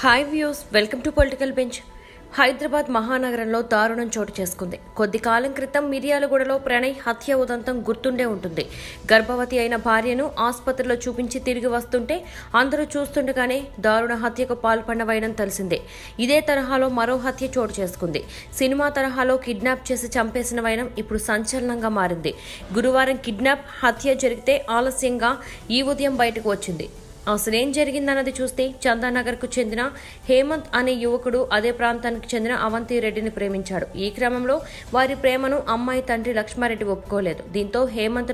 hi views welcome to political bench Hyderabad మహానగరంలో దారుణం చోటు చేసుకుంది కొద్ది కాలం క్రితం మిర్యాలగూడలో ప్రణయ్ హత్య ఉదంతం గుర్తుండే ఉంటుంది గర్భవతి అయిన భార్యను ఆసుపత్రిలో చూపించి తిరిగి వస్తుంటే అందరూ చూస్తుండగానే దారుణ హత్యకు పాల్పడినవైనం తెలిసిందే ఇదే తరహాలో మరో హత్య చోటు చేసుకుంది సినిమా తరహాలో కిడ్నాప్ చేసి చంపేసిన వైనం ఇప్పుడు సంచలనంగా మారింది గురువారం కిడ్నాప్ హత్య జరిగితే ఆలస్యంగా ఈ ఉదయం బయటకు వచ్చింది అసలేం జరిగిందన్నది చూస్తే చందానగర్కు చెందిన హేమంత్ అనే యువకుడు అదే ప్రాంతానికి చెందిన అవంతి రెడ్డిని ప్రేమించాడు ఈ క్రమంలో వారి ప్రేమను అమ్మాయి తండ్రి లక్ష్మారెడ్డి ఒప్పుకోలేదు దీంతో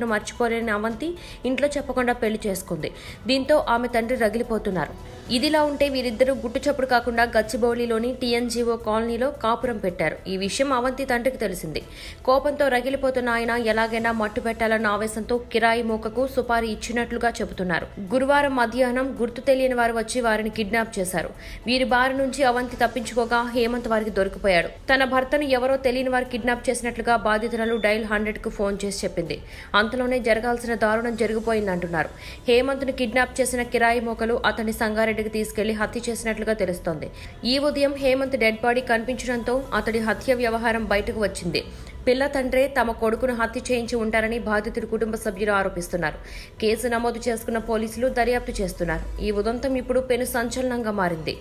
ను మర్చిపోలేని అవంతి ఇంట్లో చెప్పకుండా పెళ్లి చేసుకుంది దీంతో ఆమె తండ్రి రగిలిపోతున్నారు ఇదిలా ఉంటే వీరిద్దరూ గుట్టుచప్పుడు కాకుండా గచ్చిబౌలిలోని టీఎన్జీఓ కాలనీలో కాపురం పెట్టారు ఈ విషయం అవంతి తండ్రికి తెలిసింది కోపంతో రగిలిపోతున్న ఆయన ఎలాగైనా మట్టు పెట్టాలన్న ఆవేశంతో కిరాయి మూకకు సుపారీ ఇచ్చినట్లుగా చెబుతున్నారు గురువారం మధ్య మధ్యాహ్నం గుర్తు తెలియని వారు వచ్చి వారిని కిడ్నాప్ చేశారు వీరి బారి నుంచి అవంతి తప్పించుకోగా హేమంత్ వారికి దొరికిపోయాడు తన భర్తను ఎవరో తెలియని వారు కిడ్నాప్ చేసినట్లుగా బాధితురాలు డైల్ హండ్రెడ్కు ఫోన్ చేసి చెప్పింది అంతలోనే జరగాల్సిన దారుణం జరిగిపోయిందంటున్నారు హేమంత్ను కిడ్నాప్ చేసిన కిరాయి మోకలు అతన్ని సంగారెడ్డికి తీసుకెళ్లి హత్య చేసినట్లుగా తెలుస్తోంది ఈ ఉదయం హేమంత్ డెడ్ బాడీ కనిపించడంతో అతడి హత్య వ్యవహారం బయటకు వచ్చింది పిల్ల తండ్రే తమ కొడుకును హత్య చేయించి ఉంటారని బాధితుడి కుటుంబ సభ్యులు ఆరోపిస్తున్నారు కేసు నమోదు చేసుకున్న పోలీసులు దర్యాప్తు చేస్తున్నారు ఈ ఉదంతం ఇప్పుడు పెను సంచలనంగా మారింది